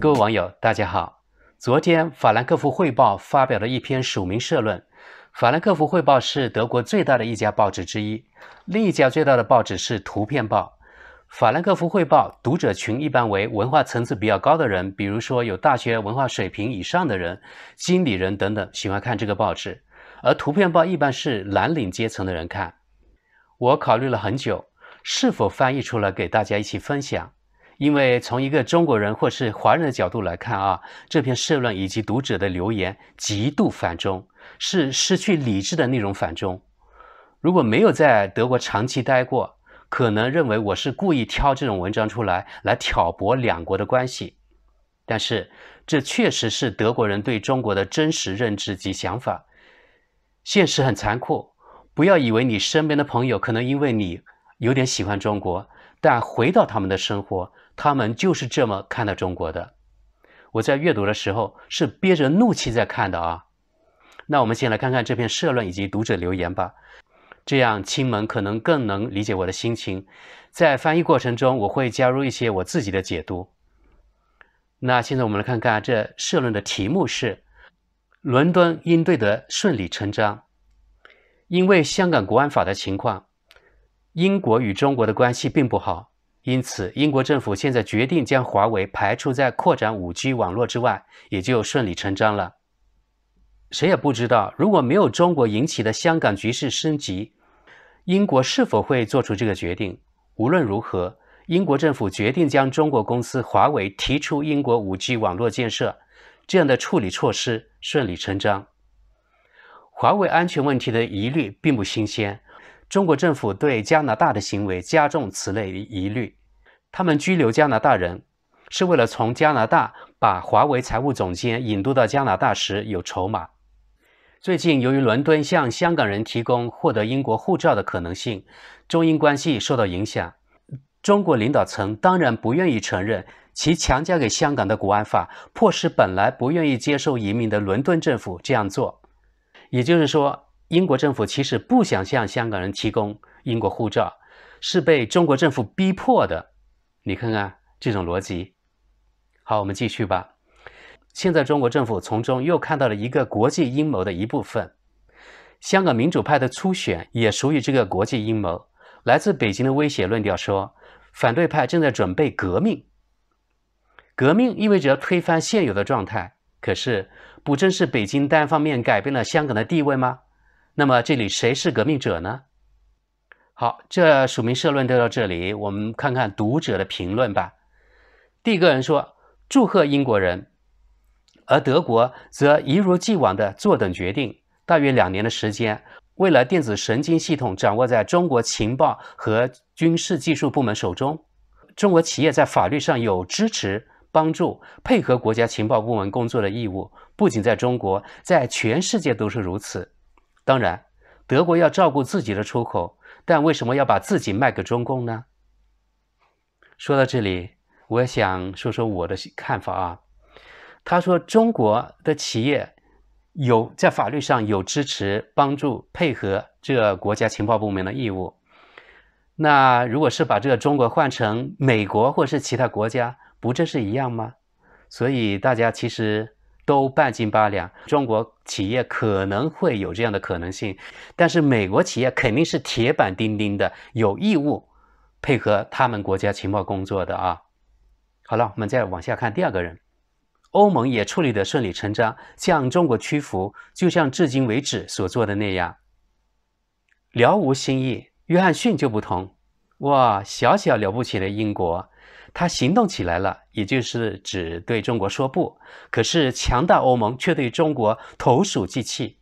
各位网友，大家好。昨天《法兰克福汇报》发表了一篇署名社论。《法兰克福汇报》是德国最大的一家报纸之一，另一家最大的报纸是《图片报》。《法兰克福汇报》读者群一般为文化层次比较高的人，比如说有大学文化水平以上的人、经理人等等，喜欢看这个报纸。而《图片报》一般是蓝领阶层的人看。我考虑了很久，是否翻译出来给大家一起分享。因为从一个中国人或是华人的角度来看啊，这篇社论以及读者的留言极度反中，是失去理智的那种反中。如果没有在德国长期待过，可能认为我是故意挑这种文章出来来挑拨两国的关系。但是这确实是德国人对中国的真实认知及想法。现实很残酷，不要以为你身边的朋友可能因为你有点喜欢中国，但回到他们的生活。他们就是这么看待中国的。我在阅读的时候是憋着怒气在看的啊。那我们先来看看这篇社论以及读者留言吧，这样亲们可能更能理解我的心情。在翻译过程中，我会加入一些我自己的解读。那现在我们来看看这社论的题目是：伦敦应对的顺理成章，因为香港国安法的情况，英国与中国的关系并不好。因此，英国政府现在决定将华为排除在扩展 5G 网络之外，也就顺理成章了。谁也不知道，如果没有中国引起的香港局势升级，英国是否会做出这个决定。无论如何，英国政府决定将中国公司华为提出英国 5G 网络建设这样的处理措施顺理成章。华为安全问题的疑虑并不新鲜，中国政府对加拿大的行为加重此类疑虑。他们拘留加拿大人，是为了从加拿大把华为财务总监引渡到加拿大时有筹码。最近，由于伦敦向香港人提供获得英国护照的可能性，中英关系受到影响。中国领导层当然不愿意承认其强加给香港的国安法迫使本来不愿意接受移民的伦敦政府这样做。也就是说，英国政府其实不想向香港人提供英国护照，是被中国政府逼迫的。你看看这种逻辑，好，我们继续吧。现在中国政府从中又看到了一个国际阴谋的一部分。香港民主派的初选也属于这个国际阴谋。来自北京的威胁论调说，反对派正在准备革命。革命意味着推翻现有的状态。可是，不正是北京单方面改变了香港的地位吗？那么，这里谁是革命者呢？好，这署名社论就到这里，我们看看读者的评论吧。第一个人说：“祝贺英国人，而德国则一如既往的坐等决定，大约两年的时间。未来电子神经系统掌握在中国情报和军事技术部门手中。中国企业在法律上有支持、帮助、配合国家情报部门工作的义务，不仅在中国，在全世界都是如此。当然，德国要照顾自己的出口。”但为什么要把自己卖给中共呢？说到这里，我想说说我的看法啊。他说中国的企业有在法律上有支持、帮助、配合这个国家情报部门的义务。那如果是把这个中国换成美国或是其他国家，不这是一样吗？所以大家其实。都半斤八两，中国企业可能会有这样的可能性，但是美国企业肯定是铁板钉钉的，有义务配合他们国家情报工作的啊。好了，我们再往下看第二个人，欧盟也处理得顺理成章，向中国屈服，就像至今为止所做的那样，了无新意。约翰逊就不同，哇，小小了不起的英国。他行动起来了，也就是指对中国说不。可是强大欧盟却对中国投鼠忌器。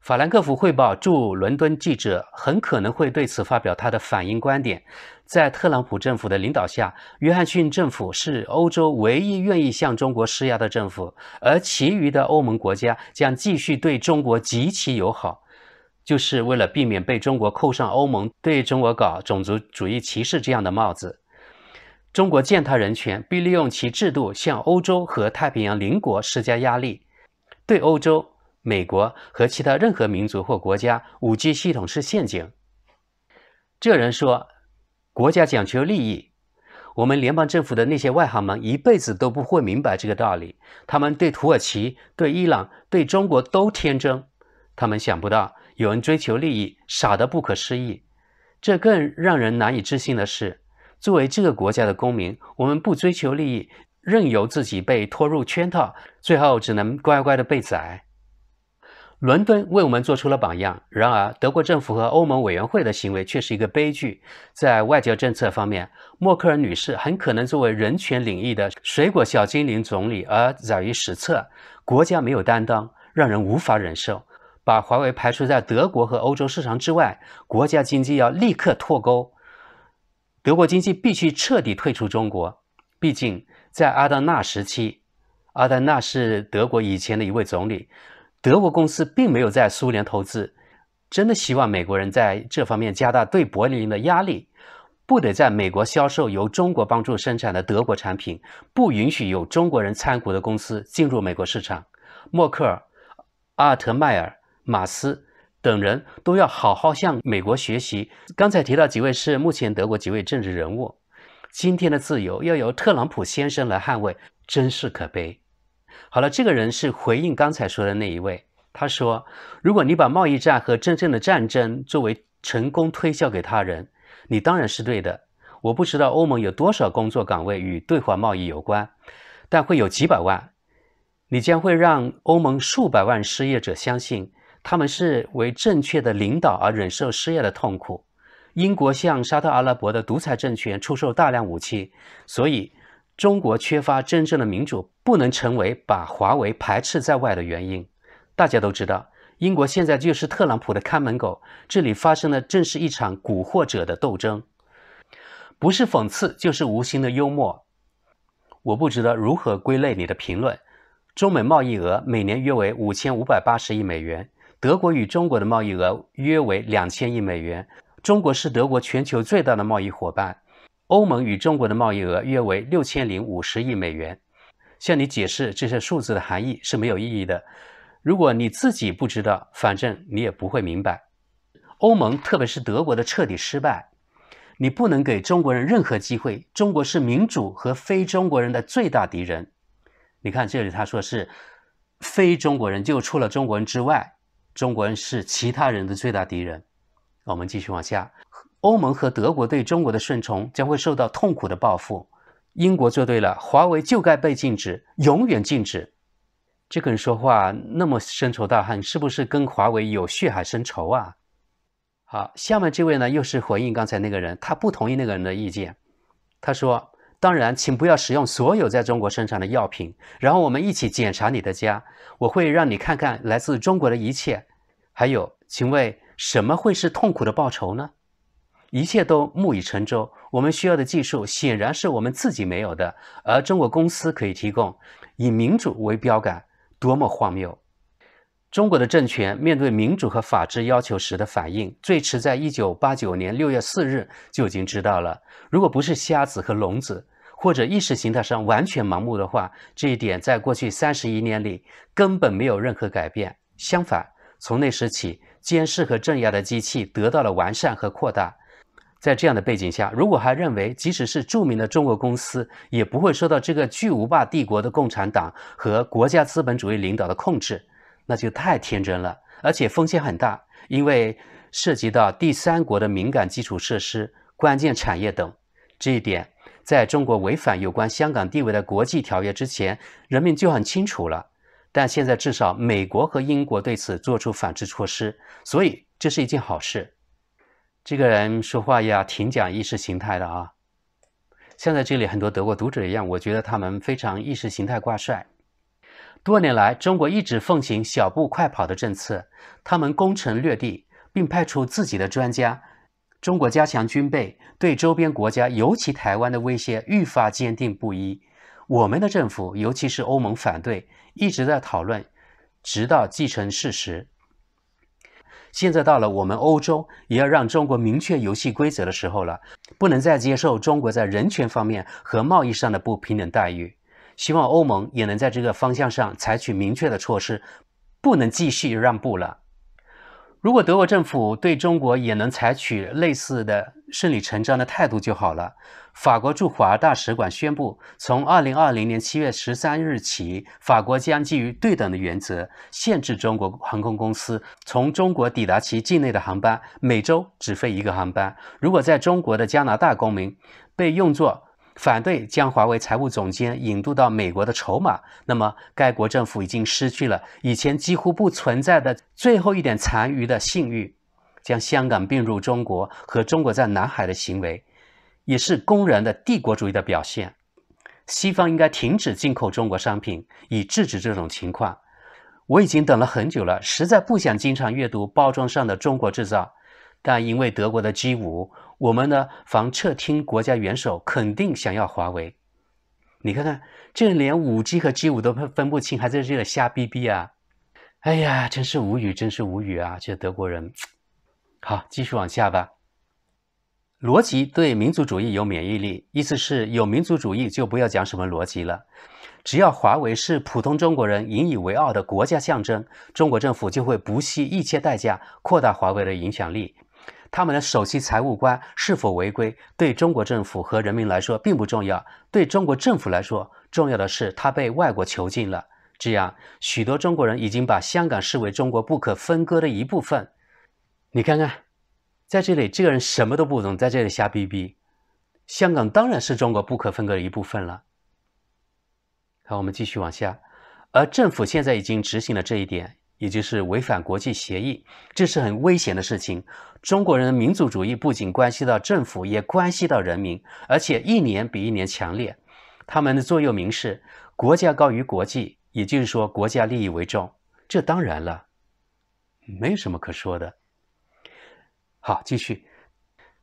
法兰克福汇报驻伦敦记者很可能会对此发表他的反应观点。在特朗普政府的领导下，约翰逊政府是欧洲唯一愿意向中国施压的政府，而其余的欧盟国家将继续对中国极其友好。就是为了避免被中国扣上欧盟对中国搞种族主义歧视这样的帽子，中国践踏人权，并利用其制度向欧洲和太平洋邻国施加压力。对欧洲、美国和其他任何民族或国家，5G 系统是陷阱。这人说，国家讲求利益，我们联邦政府的那些外行们一辈子都不会明白这个道理。他们对土耳其、对伊朗、对中国都天真，他们想不到。有人追求利益，傻得不可思议。这更让人难以置信的是，作为这个国家的公民，我们不追求利益，任由自己被拖入圈套，最后只能乖乖的被宰。伦敦为我们做出了榜样，然而德国政府和欧盟委员会的行为却是一个悲剧。在外交政策方面，默克尔女士很可能作为人权领域的“水果小精灵”总理而载于史册。国家没有担当，让人无法忍受。把华为排除在德国和欧洲市场之外，国家经济要立刻脱钩，德国经济必须彻底退出中国。毕竟在阿丹纳时期，阿丹纳是德国以前的一位总理，德国公司并没有在苏联投资。真的希望美国人在这方面加大对柏林的压力，不得在美国销售由中国帮助生产的德国产品，不允许有中国人参股的公司进入美国市场。默克尔、阿尔特迈尔。马斯等人都要好好向美国学习。刚才提到几位是目前德国几位政治人物。今天的自由要由特朗普先生来捍卫，真是可悲。好了，这个人是回应刚才说的那一位。他说：“如果你把贸易战和真正的战争作为成功推销给他人，你当然是对的。我不知道欧盟有多少工作岗位与对华贸易有关，但会有几百万。你将会让欧盟数百万失业者相信。”他们是为正确的领导而忍受失业的痛苦。英国向沙特阿拉伯的独裁政权出售大量武器，所以中国缺乏真正的民主，不能成为把华为排斥在外的原因。大家都知道，英国现在就是特朗普的看门狗。这里发生的正是一场蛊惑者的斗争，不是讽刺就是无心的幽默。我不知道如何归类你的评论。中美贸易额每年约为五千五百八十亿美元。德国与中国的贸易额约为两千亿美元，中国是德国全球最大的贸易伙伴。欧盟与中国的贸易额约为六千零五十亿美元。向你解释这些数字的含义是没有意义的。如果你自己不知道，反正你也不会明白。欧盟，特别是德国的彻底失败，你不能给中国人任何机会。中国是民主和非中国人的最大敌人。你看这里，他说是非中国人，就除了中国人之外。中国人是其他人的最大敌人。我们继续往下，欧盟和德国对中国的顺从将会受到痛苦的报复。英国做对了，华为就该被禁止，永远禁止。这个人说话那么深仇大恨，是不是跟华为有血海深仇啊？好，下面这位呢又是回应刚才那个人，他不同意那个人的意见，他说。当然，请不要使用所有在中国生产的药品。然后我们一起检查你的家，我会让你看看来自中国的一切。还有，请问什么会是痛苦的报酬呢？一切都木已成舟。我们需要的技术显然是我们自己没有的，而中国公司可以提供。以民主为标杆，多么荒谬！中国的政权面对民主和法治要求时的反应，最迟在一九八九年六月四日就已经知道了。如果不是瞎子和聋子，或者意识形态上完全盲目的话，这一点在过去三十一年里根本没有任何改变。相反，从那时起，监视和镇压的机器得到了完善和扩大。在这样的背景下，如果还认为，即使是著名的中国公司，也不会受到这个巨无霸帝国的共产党和国家资本主义领导的控制，那就太天真了，而且风险很大，因为涉及到第三国的敏感基础设施、关键产业等，这一点。在中国违反有关香港地位的国际条约之前，人民就很清楚了。但现在至少美国和英国对此做出反制措施，所以这是一件好事。这个人说话呀，挺讲意识形态的啊。像在这里很多德国读者一样，我觉得他们非常意识形态挂帅。多年来，中国一直奉行小步快跑的政策，他们攻城略地，并派出自己的专家。中国加强军备，对周边国家，尤其台湾的威胁愈发坚定不移。我们的政府，尤其是欧盟，反对一直在讨论，直到继承事实。现在到了我们欧洲也要让中国明确游戏规则的时候了，不能再接受中国在人权方面和贸易上的不平等待遇。希望欧盟也能在这个方向上采取明确的措施，不能继续让步了。如果德国政府对中国也能采取类似的顺理成章的态度就好了。法国驻华大使馆宣布，从二零二零年七月十三日起，法国将基于对等的原则，限制中国航空公司从中国抵达其境内的航班，每周只飞一个航班。如果在中国的加拿大公民被用作。反对将华为财务总监引渡到美国的筹码，那么该国政府已经失去了以前几乎不存在的最后一点残余的信誉。将香港并入中国和中国在南海的行为，也是公然的帝国主义的表现。西方应该停止进口中国商品，以制止这种情况。我已经等了很久了，实在不想经常阅读包装上的“中国制造”。但因为德国的 G 五，我们的防撤听国家元首肯定想要华为。你看看，这连五 G 和 G 五都分不清，还在这里瞎逼逼啊！哎呀，真是无语，真是无语啊！这德国人。好，继续往下吧。逻辑对民族主义有免疫力，意思是有民族主义就不要讲什么逻辑了。只要华为是普通中国人引以为傲的国家象征，中国政府就会不惜一切代价扩大华为的影响力。他们的首席财务官是否违规，对中国政府和人民来说并不重要。对中国政府来说，重要的是他被外国囚禁了。这样，许多中国人已经把香港视为中国不可分割的一部分。你看看，在这里，这个人什么都不懂，在这里瞎逼逼。香港当然是中国不可分割的一部分了。好，我们继续往下。而政府现在已经执行了这一点。也就是违反国际协议，这是很危险的事情。中国人民族主义不仅关系到政府，也关系到人民，而且一年比一年强烈。他们的座右铭是“国家高于国际”，也就是说国家利益为重。这当然了，没有什么可说的。好，继续。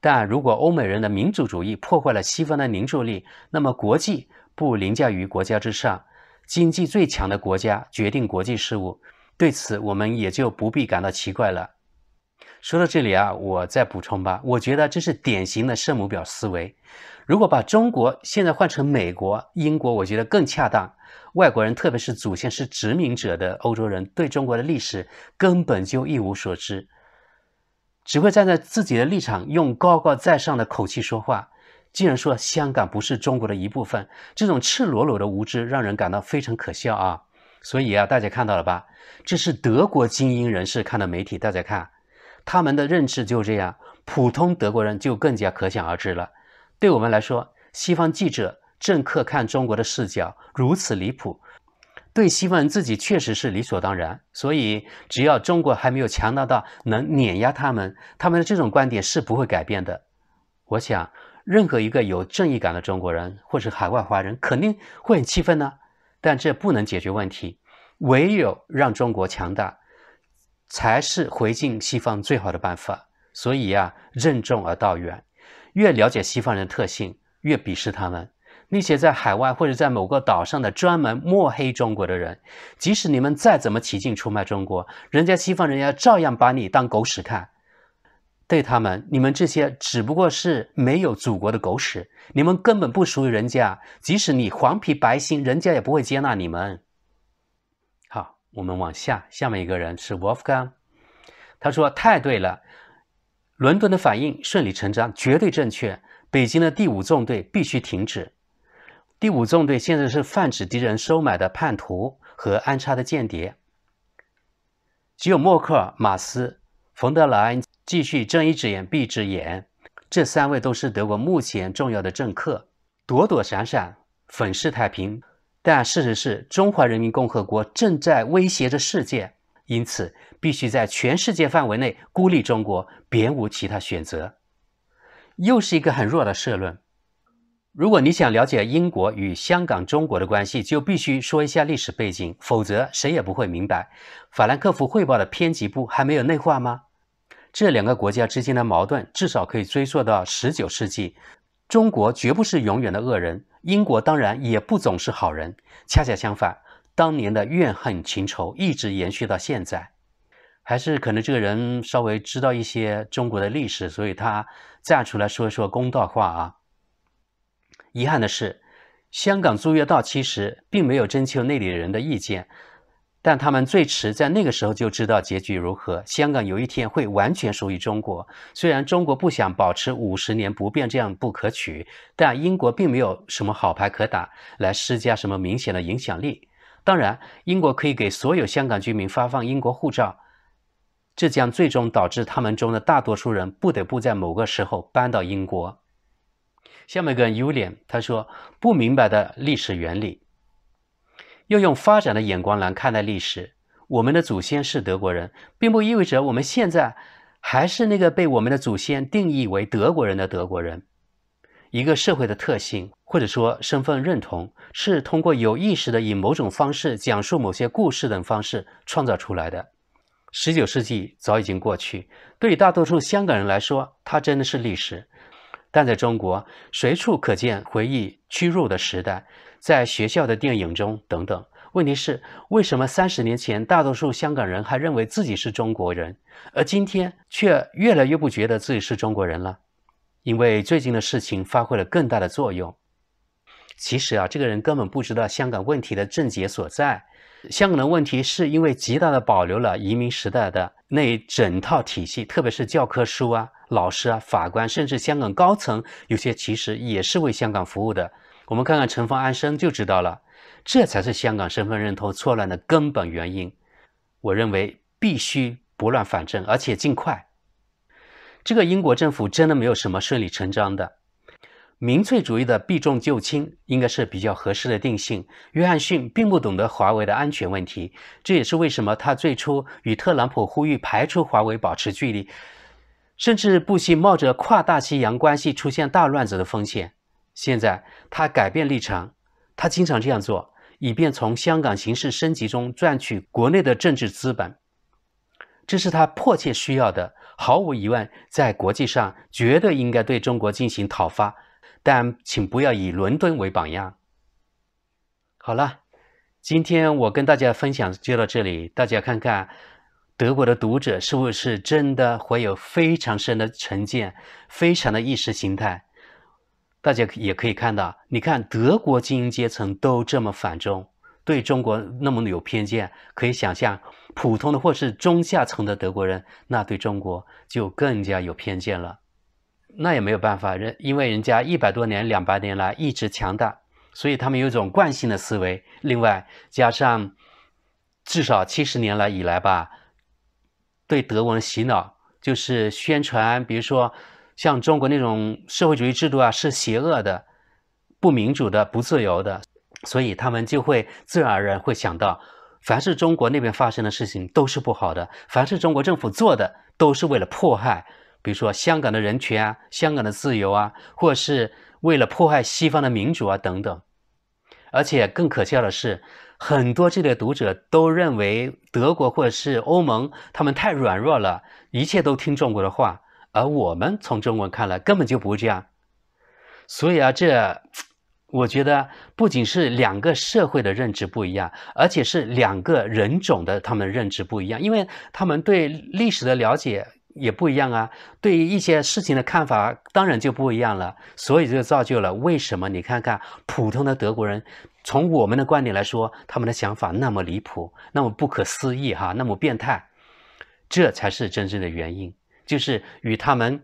但如果欧美人的民族主义破坏了西方的凝聚力，那么国际不凌驾于国家之上，经济最强的国家决定国际事务。对此，我们也就不必感到奇怪了。说到这里啊，我再补充吧。我觉得这是典型的圣母婊思维。如果把中国现在换成美国、英国，我觉得更恰当。外国人，特别是祖先是殖民者的欧洲人，对中国的历史根本就一无所知，只会站在自己的立场，用高高在上的口气说话。竟然说香港不是中国的一部分，这种赤裸裸的无知，让人感到非常可笑啊！所以啊，大家看到了吧？这是德国精英人士看的媒体，大家看，他们的认知就这样。普通德国人就更加可想而知了。对我们来说，西方记者、政客看中国的视角如此离谱，对西方人自己确实是理所当然。所以，只要中国还没有强大到能碾压他们，他们的这种观点是不会改变的。我想，任何一个有正义感的中国人或是海外华人肯定会很气愤呢。但这不能解决问题，唯有让中国强大，才是回敬西方最好的办法。所以呀，任重而道远，越了解西方人的特性，越鄙视他们。那些在海外或者在某个岛上的专门抹黑中国的人，即使你们再怎么起劲出卖中国，人家西方人要照样把你当狗屎看。对他们，你们这些只不过是没有祖国的狗屎，你们根本不属于人家。即使你黄皮白心，人家也不会接纳你们。好，我们往下，下面一个人是 Wolfgang，他说：“太对了，伦敦的反应顺理成章，绝对正确。北京的第五纵队必须停止。第五纵队现在是泛指敌人收买的叛徒和安插的间谍。只有默克尔、马斯、冯德莱恩。”继续睁一只眼闭一只眼，这三位都是德国目前重要的政客，躲躲闪闪，粉饰太平。但事实是，中华人民共和国正在威胁着世界，因此必须在全世界范围内孤立中国，别无其他选择。又是一个很弱的社论。如果你想了解英国与香港、中国的关系，就必须说一下历史背景，否则谁也不会明白。法兰克福汇报的偏辑部还没有内化吗？这两个国家之间的矛盾至少可以追溯到十九世纪。中国绝不是永远的恶人，英国当然也不总是好人。恰恰相反，当年的怨恨情仇一直延续到现在。还是可能这个人稍微知道一些中国的历史，所以他站出来说一说公道话啊。遗憾的是，香港租约到期时并没有征求内里人的意见。但他们最迟在那个时候就知道结局如何。香港有一天会完全属于中国。虽然中国不想保持五十年不变，这样不可取，但英国并没有什么好牌可打来施加什么明显的影响力。当然，英国可以给所有香港居民发放英国护照，这将最终导致他们中的大多数人不得不在某个时候搬到英国。下面一个 u l i a n 他说不明白的历史原理。要用发展的眼光来看待历史。我们的祖先是德国人，并不意味着我们现在还是那个被我们的祖先定义为德国人的德国人。一个社会的特性或者说身份认同，是通过有意识的以某种方式讲述某些故事等方式创造出来的。十九世纪早已经过去，对于大多数香港人来说，它真的是历史。但在中国，随处可见回忆屈辱的时代。在学校的电影中等等。问题是，为什么三十年前大多数香港人还认为自己是中国人，而今天却越来越不觉得自己是中国人了？因为最近的事情发挥了更大的作用。其实啊，这个人根本不知道香港问题的症结所在。香港的问题是因为极大的保留了移民时代的那一整套体系，特别是教科书啊、老师啊、法官，甚至香港高层有些其实也是为香港服务的。我们看看陈方安生就知道了，这才是香港身份认同错乱的根本原因。我认为必须拨乱反正，而且尽快。这个英国政府真的没有什么顺理成章的民粹主义的避重就轻，应该是比较合适的定性。约翰逊并不懂得华为的安全问题，这也是为什么他最初与特朗普呼吁排除华为保持距离，甚至不惜冒着跨大西洋关系出现大乱子的风险。现在他改变立场，他经常这样做，以便从香港形势升级中赚取国内的政治资本。这是他迫切需要的。毫无疑问，在国际上绝对应该对中国进行讨伐，但请不要以伦敦为榜样。好了，今天我跟大家分享就到这里。大家看看德国的读者是不是真的怀有非常深的成见，非常的意识形态。大家也可以看到，你看德国精英阶层都这么反中，对中国那么有偏见，可以想象普通的或是中下层的德国人，那对中国就更加有偏见了。那也没有办法，人因为人家一百多年、两百年来一直强大，所以他们有一种惯性的思维。另外，加上至少七十年来以来吧，对德文洗脑，就是宣传，比如说。像中国那种社会主义制度啊，是邪恶的、不民主的、不自由的，所以他们就会自然而然会想到，凡是中国那边发生的事情都是不好的，凡是中国政府做的都是为了迫害，比如说香港的人权啊、香港的自由啊，或者是为了迫害西方的民主啊等等。而且更可笑的是，很多这类读者都认为德国或者是欧盟他们太软弱了，一切都听中国的话。而我们从中文看来根本就不会这样，所以啊，这我觉得不仅是两个社会的认知不一样，而且是两个人种的他们认知不一样，因为他们对历史的了解也不一样啊，对于一些事情的看法当然就不一样了，所以就造就了为什么你看看普通的德国人，从我们的观点来说，他们的想法那么离谱，那么不可思议哈，那么变态，这才是真正的原因。就是与他们，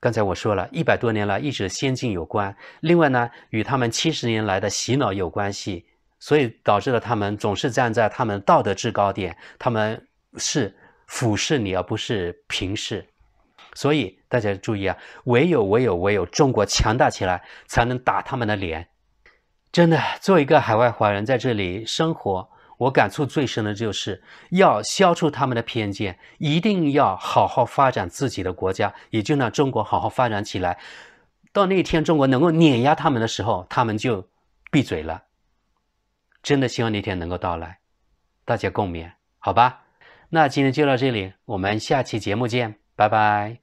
刚才我说了一百多年来一直先进有关。另外呢，与他们七十年来的洗脑有关系，所以导致了他们总是站在他们道德制高点，他们是俯视你而不是平视。所以大家注意啊，唯有唯有唯有中国强大起来，才能打他们的脸。真的，做一个海外华人在这里生活。我感触最深的就是要消除他们的偏见，一定要好好发展自己的国家，也就让中国好好发展起来。到那一天，中国能够碾压他们的时候，他们就闭嘴了。真的希望那天能够到来，大家共勉，好吧？那今天就到这里，我们下期节目见，拜拜。